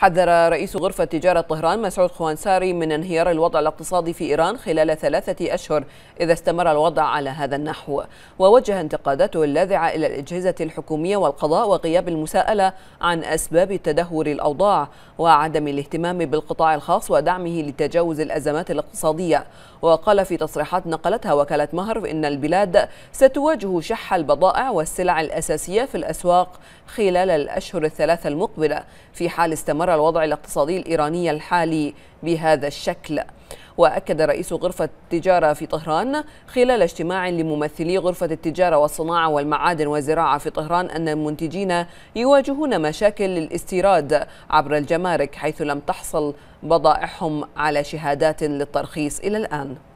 حذر رئيس غرفة تجارة طهران مسعود خوانساري من انهيار الوضع الاقتصادي في إيران خلال ثلاثة أشهر إذا استمر الوضع على هذا النحو ووجه انتقاداته اللاذعة إلى الأجهزة الحكومية والقضاء وغياب المساءلة عن أسباب تدهور الأوضاع وعدم الاهتمام بالقطاع الخاص ودعمه لتجاوز الأزمات الاقتصادية وقال في تصريحات نقلتها وكالة مهر إن البلاد ستواجه شح البضائع والسلع الأساسية في الأسواق خلال الأشهر الثلاثة المقبلة في حال استمر استمر الوضع الاقتصادي الإيراني الحالي بهذا الشكل وأكد رئيس غرفة التجارة في طهران خلال اجتماع لممثلي غرفة التجارة والصناعة والمعادن والزراعة في طهران أن المنتجين يواجهون مشاكل للاستيراد عبر الجمارك حيث لم تحصل بضائعهم على شهادات للترخيص إلى الآن